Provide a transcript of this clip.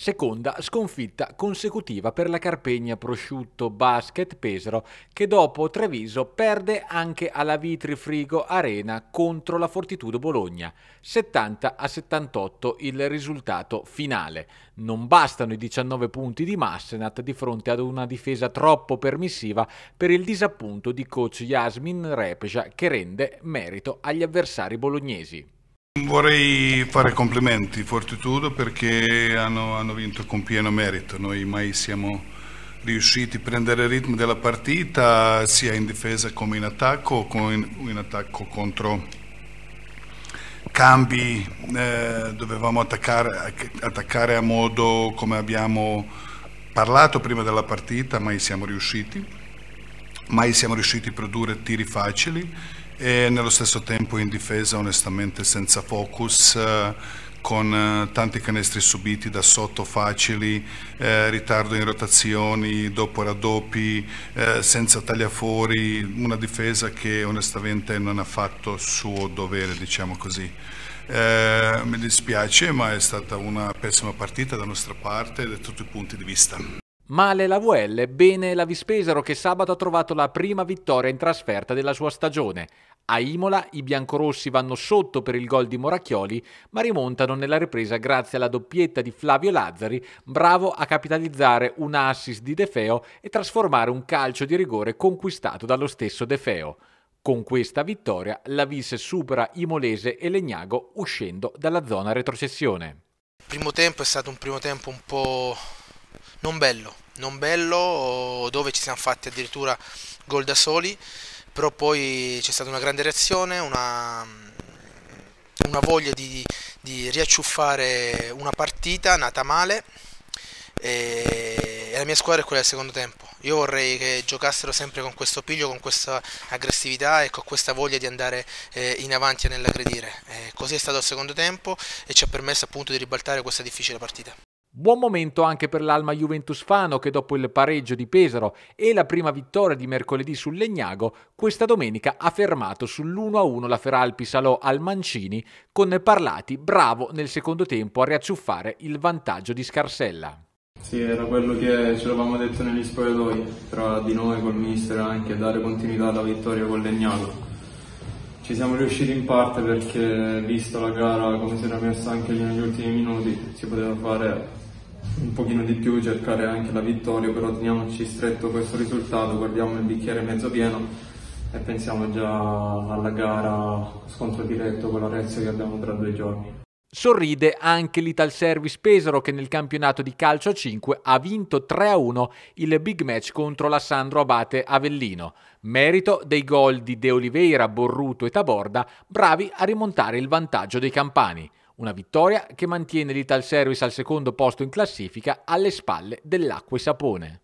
Seconda sconfitta consecutiva per la Carpegna Prosciutto Basket Pesaro che dopo Treviso perde anche alla Vitri Frigo Arena contro la Fortitudo Bologna. 70 a 78 il risultato finale. Non bastano i 19 punti di Massenat di fronte ad una difesa troppo permissiva per il disappunto di coach Yasmin Repja che rende merito agli avversari bolognesi. Vorrei fare complimenti Fortitudo perché hanno, hanno, vinto con pieno merito, noi mai siamo riusciti a prendere il ritmo della partita sia in difesa come in attacco, con, in attacco contro cambi, eh, dovevamo attaccare, attaccare, a modo come abbiamo parlato prima della partita, mai siamo riusciti, mai siamo riusciti a produrre tiri facili e nello stesso tempo in difesa onestamente senza focus eh, con eh, tanti canestri subiti da sotto facili, eh, ritardo in rotazioni, dopo raddoppi, eh, senza tagliafori, una difesa che onestamente non ha fatto suo dovere, diciamo così. Eh, mi dispiace, ma è stata una pessima partita da nostra parte da tutti i punti di vista. Male la VL, bene la Vispesaro che sabato ha trovato la prima vittoria in trasferta della sua stagione. A Imola i biancorossi vanno sotto per il gol di Moracchioli, ma rimontano nella ripresa grazie alla doppietta di Flavio Lazzari, bravo a capitalizzare un assist di De Feo e trasformare un calcio di rigore conquistato dallo stesso De Feo. Con questa vittoria la Vis supera Imolese e Legnago uscendo dalla zona retrocessione. Il primo tempo è stato un primo tempo un po' non bello, non bello, dove ci siamo fatti addirittura gol da soli, però poi c'è stata una grande reazione, una, una voglia di, di, riacciuffare una partita nata male e, la mia squadra è quella del secondo tempo. Io vorrei che giocassero sempre con questo piglio, con questa aggressività e con questa voglia di andare eh, in avanti nell'aggredire. Eh, così è stato il secondo tempo e ci ha permesso appunto di ribaltare questa difficile partita. Buon momento anche per l'Alma Juventus Fano che dopo il pareggio di Pesaro e la prima vittoria di mercoledì sul Legnago, questa domenica ha fermato sull'1-1 la Feralpi Salò al Mancini con Parlati bravo nel secondo tempo a riacciuffare il vantaggio di Scarsella. Sì, era quello che ce l'avamo detto negli spogliatoi, tra di noi col mister anche dare continuità alla vittoria con Legnago. Ci siamo riusciti in parte perché, visto la gara come si era messa anche lì negli ultimi minuti, si poteva fare un pochino di più, cercare anche la vittoria, però teniamoci stretto questo risultato, guardiamo il bicchiere mezzo pieno e pensiamo già alla gara scontro diretto con la Rezio che abbiamo tra due giorni. Sorride anche l'Ital Service Pesaro che nel campionato di calcio a 5 ha vinto 3-1 il big match contro l'Assandro Abate Avellino. Merito dei gol di De Oliveira, Borruto e Taborda, bravi a rimontare il vantaggio dei campani. Una vittoria che mantiene l'Ital Service al secondo posto in classifica alle spalle dell'Acqua e Sapone.